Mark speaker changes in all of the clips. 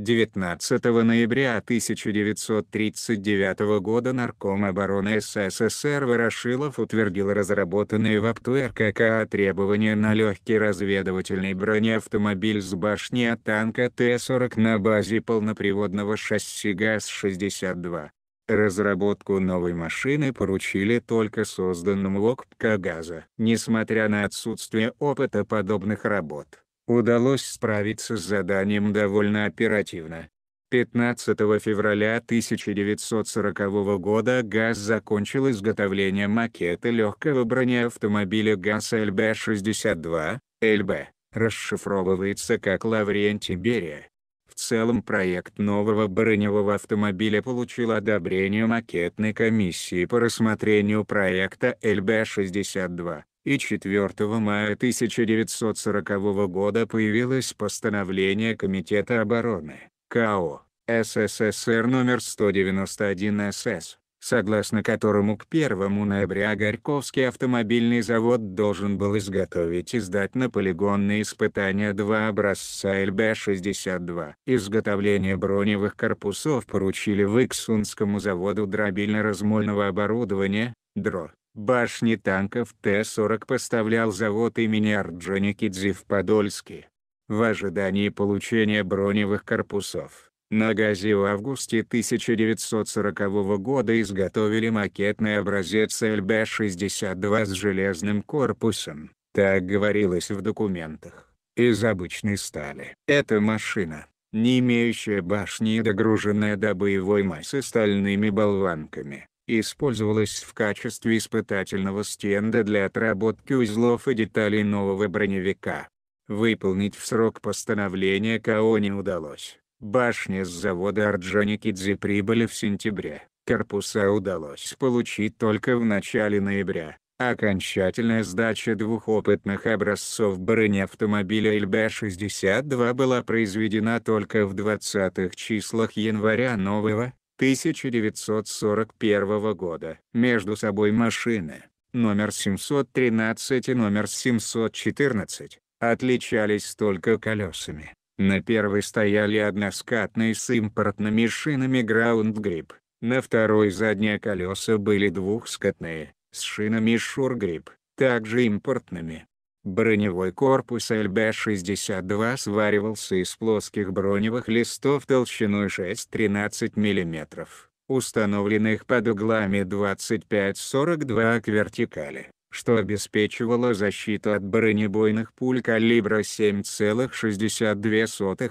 Speaker 1: 19 ноября 1939 года Нарком обороны СССР Ворошилов утвердил разработанные в АПТУ РККА требования на легкий разведывательный бронеавтомобиль с башни от танка Т-40 на базе полноприводного шасси ГАЗ-62. Разработку новой машины поручили только созданному ОКПК «Газа». Несмотря на отсутствие опыта подобных работ, удалось справиться с заданием довольно оперативно. 15 февраля 1940 года ГАЗ закончил изготовление макета легкого бронеавтомобиля ГАЗ ЛБ-62, ЛБ, расшифровывается как Лаврентий Берия. В целом проект нового броневого автомобиля получил одобрение макетной комиссии по рассмотрению проекта ЛБ-62 и 4 мая 1940 года появилось постановление Комитета обороны, КАО, СССР номер 191 СС, согласно которому к 1 ноября Горьковский автомобильный завод должен был изготовить и сдать на полигонные испытания два образца ЛБ-62. Изготовление броневых корпусов поручили Выксунскому заводу дробильно-размольного оборудования, ДРО. Башни танков Т-40 поставлял завод имени Орджоникидзе в Подольске. В ожидании получения броневых корпусов, на ГАЗе в августе 1940 года изготовили макетный образец ЛБ-62 с железным корпусом, так говорилось в документах, из обычной стали. Эта машина, не имеющая башни и догруженная до боевой массы стальными болванками, использовалась в качестве испытательного стенда для отработки узлов и деталей нового броневика. Выполнить в срок постановления КО не удалось. Башни с завода Орджоникидзе прибыли в сентябре. Корпуса удалось получить только в начале ноября. Окончательная сдача двух опытных образцов бронеавтомобиля ЛБ-62 была произведена только в 20-х числах января нового 1941 года. Между собой машины, номер 713 и номер 714, отличались только колесами. На первой стояли односкатные с импортными шинами Ground Grip, на второй задние колеса были двухскатные, с шинами Shore Grip, также импортными. Броневой корпус ЛБ-62 сваривался из плоских броневых листов толщиной 6-13 мм, установленных под углами 25-42 к вертикали, что обеспечивало защиту от бронебойных пуль калибра 7,62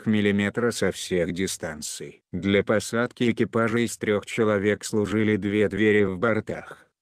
Speaker 1: мм со всех дистанций. Для посадки экипажа из трех человек служили две двери в бортах.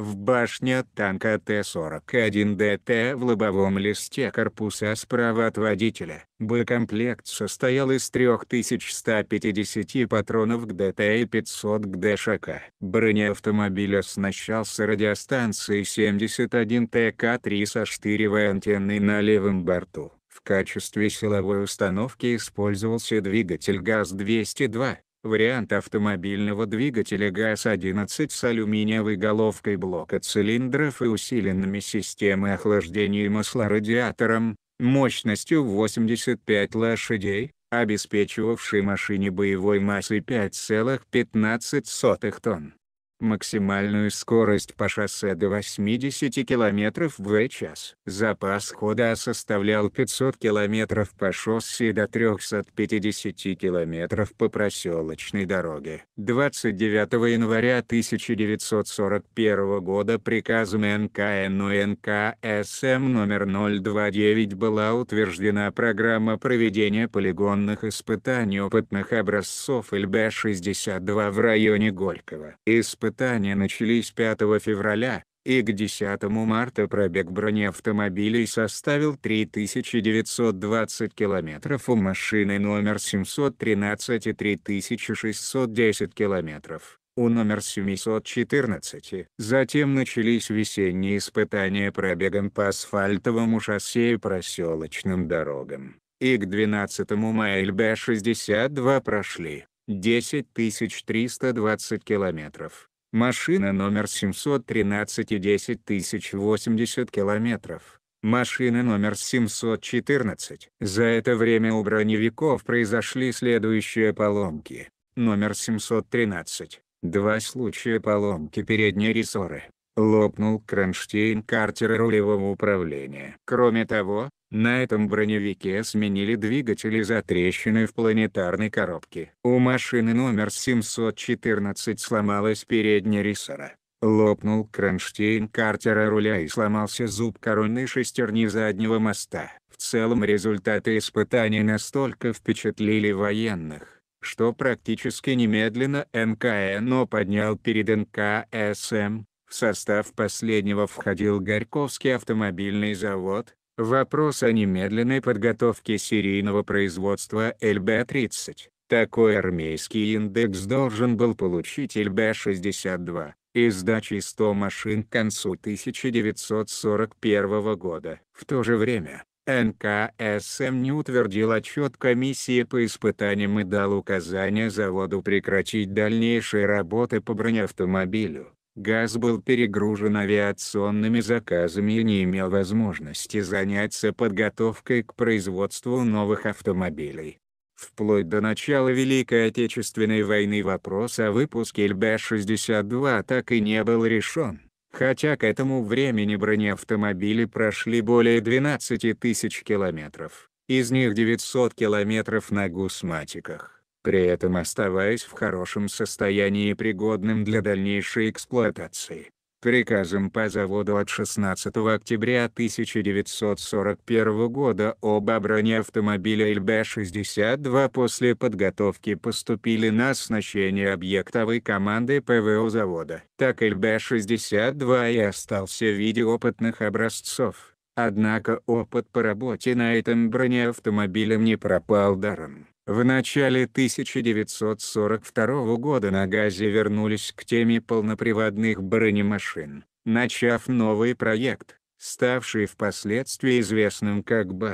Speaker 1: в башне от танка Т-41ДТ в лобовом листе корпуса справа от водителя. Б-комплект состоял из 3150 патронов к ДТ и 500 к ДШК. Броня автомобиля оснащался радиостанцией 71 ТК-3 со штыревой антенной на левом борту. В качестве силовой установки использовался двигатель ГАЗ-202, Вариант автомобильного двигателя ГАЗ-11 с алюминиевой головкой блока цилиндров и усиленными системой охлаждения масла радиатором, мощностью 85 лошадей, обеспечивавший машине боевой массой 5,15 тонн. Максимальную скорость по шоссе до 80 км в час. Запас хода составлял 500 км по шоссе и до 350 км по проселочной дороге. 29 января 1941 года приказом НКНУНК СМ номер 029 была утверждена программа проведения полигонных испытаний опытных образцов ЛБ-62 в районе Горького. Испытания Испытания начались 5 февраля, и к 10 марта пробег бронеавтомобилей составил 3920 км у машины номер 713 и 3610 км, у номер 714. Затем начались весенние испытания пробегом по асфальтовому шоссе и проселочным дорогам, и к 12 мая ЛБ-62 прошли 10 320 километров. Машина номер 713 и 10080 километров. Машина номер 714. За это время у броневиков произошли следующие поломки. Номер 713. Два случая поломки передней рессоры лопнул кронштейн картера рулевого управления. Кроме того, на этом броневике сменили двигатели за трещины в планетарной коробке. У машины номер 714 сломалась передняя рессора, Лопнул кронштейн картера руля и сломался зуб коронной шестерни заднего моста. В целом результаты испытаний настолько впечатлили военных, что практически немедленно НКНО поднял перед НКСМ. В состав последнего входил Горьковский автомобильный завод, Вопрос о немедленной подготовке серийного производства ЛБ-30. Такой армейский индекс должен был получить ЛБ-62 и сдачи 100 машин к концу 1941 года. В то же время, НКСМ не утвердил отчет комиссии по испытаниям и дал указание заводу прекратить дальнейшие работы по бронеавтомобилю. ГАЗ был перегружен авиационными заказами и не имел возможности заняться подготовкой к производству новых автомобилей. Вплоть до начала Великой Отечественной войны вопрос о выпуске ЛБ-62 так и не был решен, хотя к этому времени бронеавтомобили прошли более 12 тысяч километров, из них 900 километров на гусматиках при этом оставаясь в хорошем состоянии и пригодным для дальнейшей эксплуатации. Приказом по заводу от 16 октября 1941 года об обороне автомобиля ЛБ-62 после подготовки поступили на оснащение объектовой команды ПВО завода. Так ЛБ-62 и остался в виде опытных образцов. Однако опыт по работе на этом бронеавтомобиле не пропал даром. В начале 1942 года на ГАЗе вернулись к теме полноприводных бронемашин, начав новый проект, ставший впоследствии известным как БА.